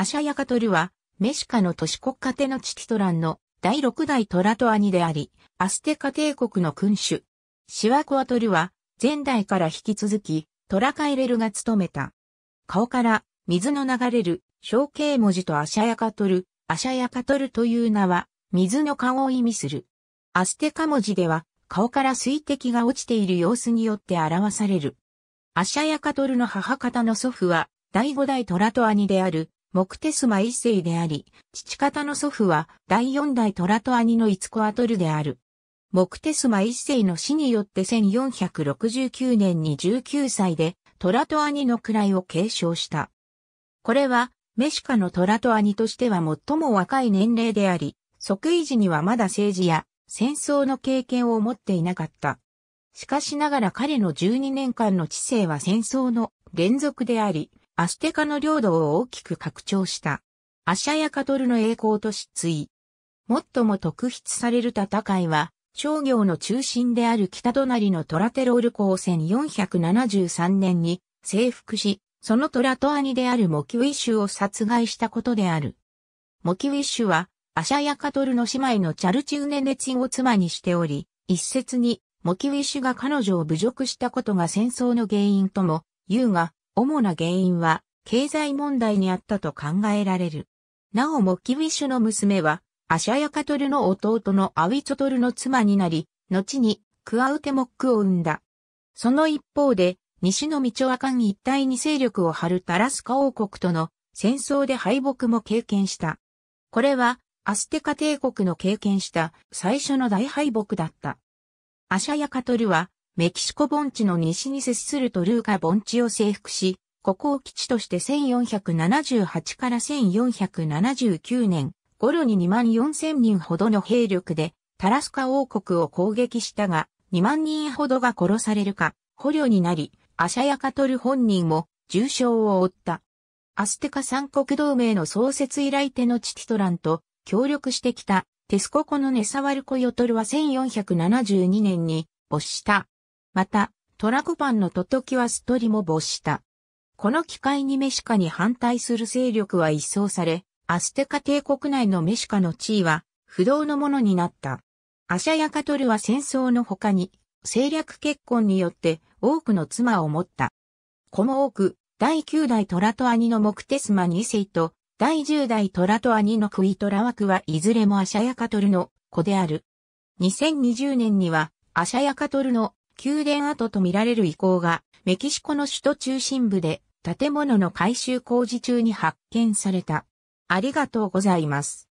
アシャヤカトルは、メシカの都市国家テのチティトランの第六代トラトアニであり、アステカ帝国の君主。シワコアトルは、前代から引き続き、トラカイレルが務めた。顔から水の流れる象形文字とアシャヤカトル、アシャヤカトルという名は水の顔を意味する。アステカ文字では顔から水滴が落ちている様子によって表される。アシャヤカトルの母方の祖父は第五代トラトアニであるモクテスマ一世であり、父方の祖父は第四代トラと兄のイツコアトルである。モクテスマ一世の死によって1469年に19歳でトラと兄の位を継承した。これは、メシカのトラと兄としては最も若い年齢であり、即位時にはまだ政治や戦争の経験を持っていなかった。しかしながら彼の12年間の知性は戦争の連続であり、アステカの領土を大きく拡張した。アシャヤカトルの栄光と失墜。最も特筆される戦いは、商業の中心である北隣のトラテロール港1473年に征服し、そのトラトアニであるモキウィッシュを殺害したことである。モキウィッシュは、アシャヤカトルの姉妹のチャルチウネネチンを妻にしており、一説に、モキウィッシュが彼女を侮辱したことが戦争の原因とも、言うが、主な原因は経済問題にあったと考えられる。なおもキウィッシュの娘は、アシャヤカトルの弟のアウィチョトルの妻になり、後にクアウテモックを生んだ。その一方で、西のミチョアカン一帯に勢力を張るタラスカ王国との戦争で敗北も経験した。これは、アステカ帝国の経験した最初の大敗北だった。アシャヤカトルは、メキシコ盆地の西に接するトルーカ盆地を征服し、ここを基地として1478から1479年頃に2万4000人ほどの兵力でタラスカ王国を攻撃したが、2万人ほどが殺されるか、捕虜になり、アシャヤカトル本人も重傷を負った。アステカ三国同盟の創設以来手のチティトランと協力してきたテスココのネサワルコヨトルは1472年に没した。また、トラコパンのトトキワストリも没した。この機会にメシカに反対する勢力は一掃され、アステカ帝国内のメシカの地位は不動のものになった。アシャヤカトルは戦争の他に、政略結婚によって多くの妻を持った。子も多く、第9代トラと兄のモクテスマ2世と、第10代トラと兄のクイトラ枠はいずれもアシャヤカトルの子である。2020年には、アシャヤカトルの宮殿跡とみられる遺構が、メキシコの首都中心部で建物の改修工事中に発見された。ありがとうございます。